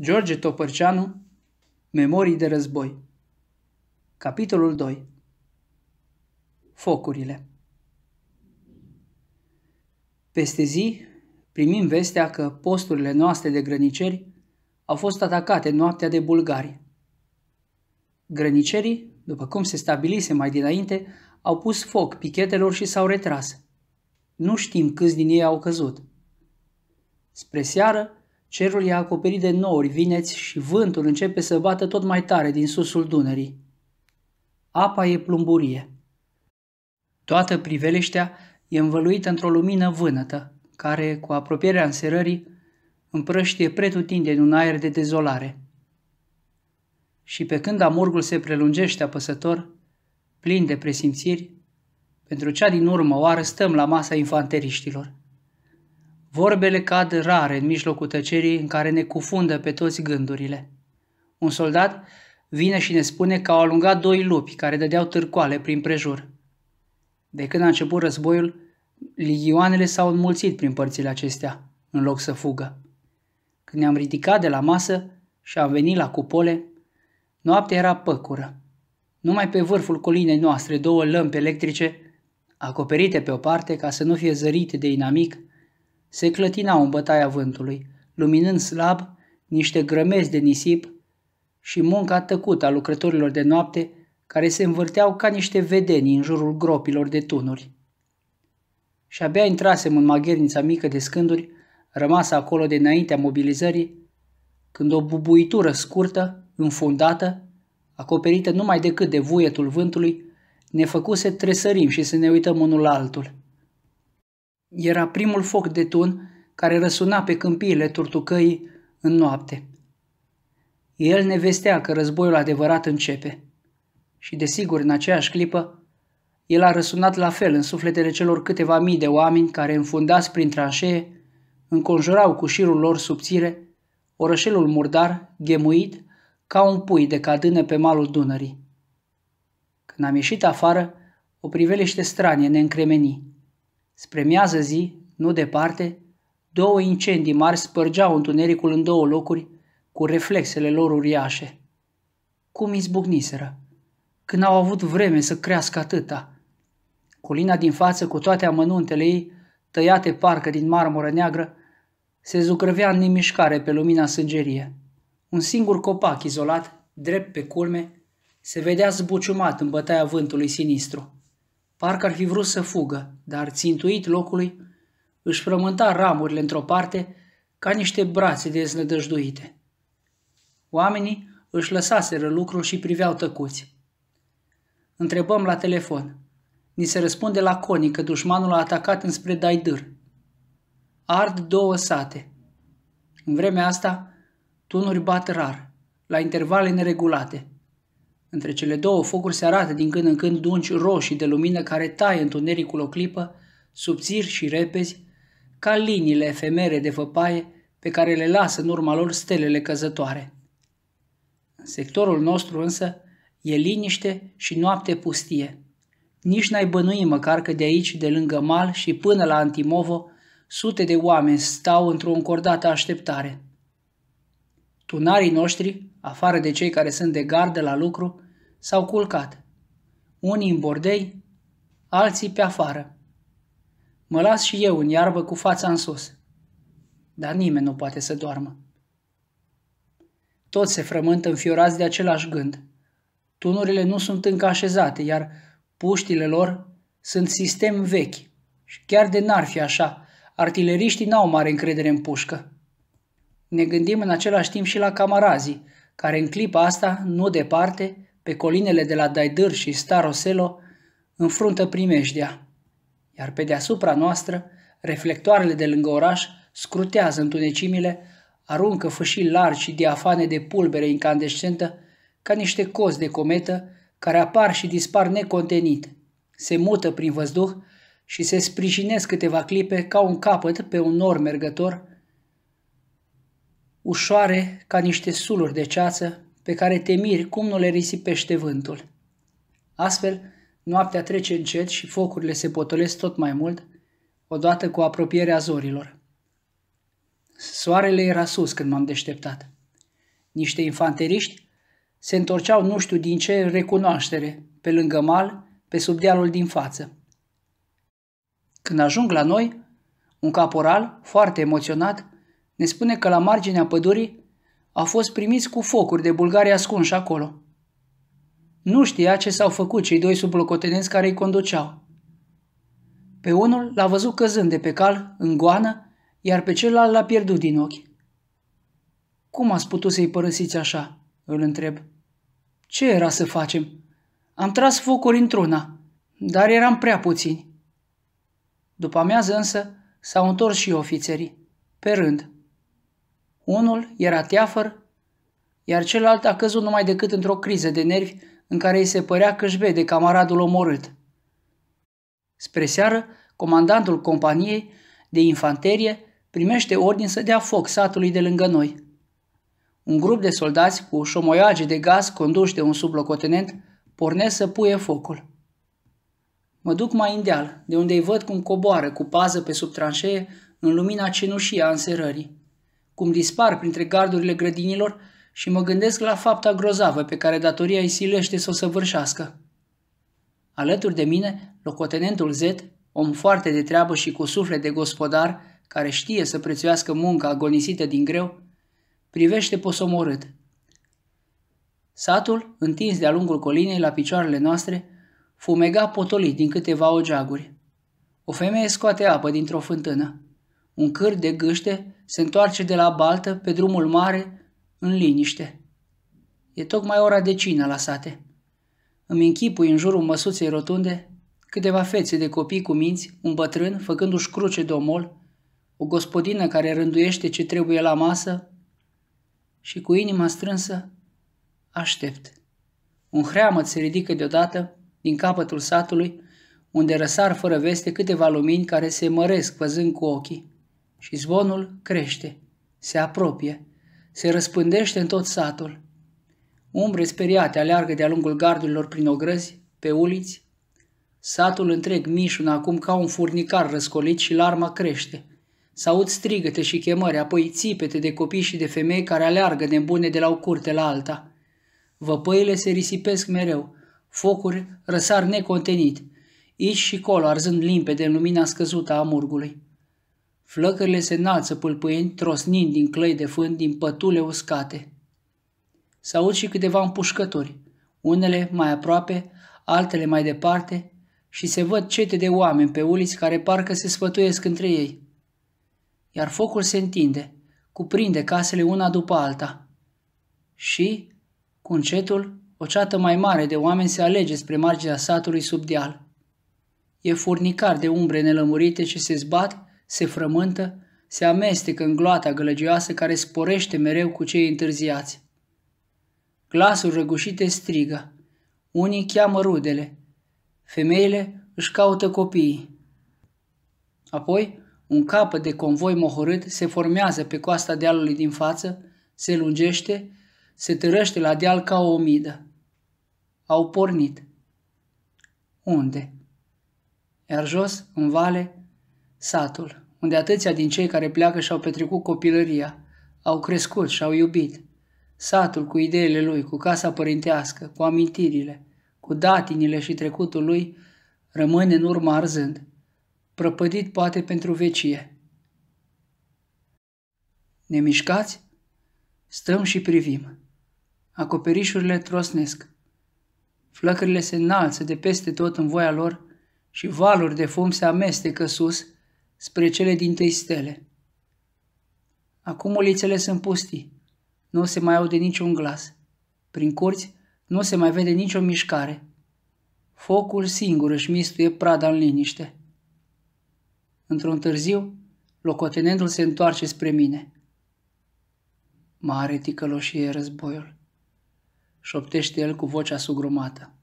George Topărceanu Memorii de război Capitolul 2 Focurile Peste zi primim vestea că posturile noastre de grăniceri au fost atacate noaptea de bulgari. Grănicerii, după cum se stabilise mai dinainte, au pus foc pichetelor și s-au retras. Nu știm câți din ei au căzut. Spre seară, Cerul e acoperit de nori vineți și vântul începe să bată tot mai tare din susul Dunării. Apa e plumburie. Toată priveliștea e învăluită într-o lumină vânătă, care, cu apropierea înserării, împrăștie în un aer de dezolare. Și pe când amurgul se prelungește apăsător, plin de presimțiri, pentru cea din urmă oară stăm la masa infanteriștilor. Vorbele cad rare în mijlocul tăcerii în care ne cufundă pe toți gândurile. Un soldat vine și ne spune că au alungat doi lupi care dădeau târcoale prin prejur. De când a început războiul, ligioanele s-au înmulțit prin părțile acestea, în loc să fugă. Când ne-am ridicat de la masă și am venit la cupole, noaptea era păcură. Numai pe vârful colinei noastre două lămpi electrice, acoperite pe o parte ca să nu fie zărite de inamic, se clătinau în bătaia vântului, luminând slab niște grămezi de nisip și munca tăcută a lucrătorilor de noapte care se învârteau ca niște vedeni în jurul gropilor de tunuri. Și abia intrasem în maghernița mică de scânduri, rămasă acolo de înaintea mobilizării, când o bubuitură scurtă, înfundată, acoperită numai decât de vuietul vântului, ne făcuse tresărim și să ne uităm unul la altul. Era primul foc de tun care răsuna pe câmpiile turtucăii în noapte. El ne vestea că războiul adevărat începe. Și desigur, în aceeași clipă, el a răsunat la fel în sufletele celor câteva mii de oameni care, înfundați prin tranșee, înconjurau cu șirul lor subțire orășelul murdar, gemuit, ca un pui de cadână pe malul Dunării. Când am ieșit afară, o priveliște stranie ne încremeni. Spre miază zi, nu departe, două incendii mari spărgeau întunericul în două locuri cu reflexele lor uriașe. Cum izbucniseră? Când au avut vreme să crească atâta? Colina din față, cu toate amănuntele ei, tăiate parcă din marmură neagră, se zucrăvea în nimișcare pe lumina sângerie. Un singur copac izolat, drept pe culme, se vedea zbuciumat în bătaia vântului sinistru. Parcă ar fi vrut să fugă, dar țintuit locului, își frământa ramurile într-o parte ca niște brațe deznădăjduite. Oamenii își lăsaseră lucrul și priveau tăcuți. Întrebăm la telefon. Ni se răspunde la conii că dușmanul a atacat înspre Daidâr. Ard două sate. În vremea asta, tunuri bat rar, la intervale neregulate – între cele două focuri se arată din când în când dungi roșii de lumină care taie întunericul o clipă, subțiri și repezi, ca liniile efemere de văpaie pe care le lasă în urma lor stelele căzătoare. În sectorul nostru însă e liniște și noapte pustie. Nici n-ai bănui măcar că de aici, de lângă mal și până la Antimovo, sute de oameni stau într-o încordată așteptare. Tunarii noștri, afară de cei care sunt de gardă la lucru, s-au culcat, unii în bordei, alții pe afară. Mă las și eu în iarbă cu fața în sus, dar nimeni nu poate să doarmă. Toți se frământă înfiorați de același gând. Tunurile nu sunt încă așezate, iar puștile lor sunt sistem vechi. Și chiar de n-ar fi așa, artileriștii n-au mare încredere în pușcă. Ne gândim în același timp și la camarazii, care în clipa asta, nu departe, pe colinele de la Daidâr și Staroselo, înfruntă primejdea, iar pe deasupra noastră, reflectoarele de lângă oraș scrutează întunecimile, aruncă fâșii largi și diafane de pulbere incandescentă, ca niște cozi de cometă care apar și dispar necontenit, se mută prin văzduh și se sprijinesc câteva clipe ca un capăt pe un nor mergător, ușoare ca niște suluri de ceață pe care te miri cum nu le risipește vântul. Astfel, noaptea trece încet și focurile se potolesc tot mai mult, odată cu apropierea zorilor. Soarele era sus când m-am deșteptat. Niște infanteriști se întorceau nu știu din ce în recunoaștere, pe lângă mal, pe sub dealul din față. Când ajung la noi, un caporal, foarte emoționat, ne spune că la marginea pădurii au fost primiți cu focuri de bulgari ascunși acolo. Nu știa ce s-au făcut cei doi sublocotenenți care îi conduceau. Pe unul l-a văzut căzând de pe cal, în goană, iar pe celălalt l-a pierdut din ochi. Cum ați putut să-i părăsiți așa?" îl întreb. Ce era să facem? Am tras focuri într-una, dar eram prea puțini. După amiază însă s-au întors și ofițerii, pe rând – unul era teafăr, iar celălalt a căzut numai decât într-o criză de nervi în care îi se părea că își vede camaradul omorât. Spre seară, comandantul companiei de infanterie primește ordin să dea foc satului de lângă noi. Un grup de soldați cu șomoiage de gaz conduși de un sublocotenent pornesc să puie focul. Mă duc mai în deal, de unde îi văd cum coboară cu pază pe sub tranșee în lumina cenușii a înserării cum dispar printre gardurile grădinilor și mă gândesc la fapta grozavă pe care datoria îi silește să o săvârșească. Alături de mine, locotenentul Z, om foarte de treabă și cu suflet de gospodar, care știe să prețuiască munca agonisită din greu, privește posomorât. Satul, întins de-a lungul colinei la picioarele noastre, fumega potolit din câteva ogeaguri. O femeie scoate apă dintr-o fântână un câr de gâște se întoarce de la baltă pe drumul mare în liniște. E tocmai ora de cină la sate. Îmi închipui în jurul măsuței rotunde câteva fețe de copii cu minți, un bătrân făcându-și cruce de omol, o gospodină care rânduiește ce trebuie la masă și cu inima strânsă aștept. Un hreamăt se ridică deodată din capătul satului, unde răsar fără veste câteva lumini care se măresc văzând cu ochii și zvonul crește, se apropie, se răspândește în tot satul. Umbre speriate aleargă de-a lungul gardurilor prin ogrăzi, pe uliți. Satul întreg mișună acum ca un furnicar răscolit și larma crește. S-aud strigăte și chemări, apoi țipete de copii și de femei care aleargă de bune de la o curte la alta. Văpăile se risipesc mereu, focuri răsar necontenit, ici și colo arzând limpede în lumina scăzută a murgului. Flăcările se înalță pâlpâind, trosnind din clăi de fân, din pătule uscate. S-aud și câteva împușcături, unele mai aproape, altele mai departe, și se văd cete de oameni pe uliți care parcă se sfătuiesc între ei. Iar focul se întinde, cuprinde casele una după alta. Și, cu încetul, o ceată mai mare de oameni se alege spre marginea satului sub deal. E furnicar de umbre nelămurite ce se zbat se frământă, se amestecă în gloata gălăgioasă care sporește mereu cu cei întârziați. Glasul răgușite strigă. Unii cheamă rudele. Femeile își caută copiii. Apoi, un capăt de convoi mohorât se formează pe coasta dealului din față, se lungește, se târăște la deal ca o omidă. Au pornit. Unde? Iar jos, în vale, satul, unde atâția din cei care pleacă și-au petrecut copilăria, au crescut și au iubit. Satul cu ideile lui, cu casa părintească, cu amintirile, cu datinile și trecutul lui, rămâne în urmă arzând, prăpădit poate pentru vecie. Ne mișcați? Stăm și privim. Acoperișurile trosnesc. Flăcările se înalță de peste tot în voia lor și valuri de fum se amestecă sus – spre cele din tâi stele. Acum ulițele sunt pustii, nu se mai aude niciun glas. Prin curți nu se mai vede nicio mișcare. Focul singur își mistuie prada în liniște. Într-un târziu, locotenentul se întoarce spre mine. Mare ticăloșie războiul, șoptește el cu vocea sugrumată.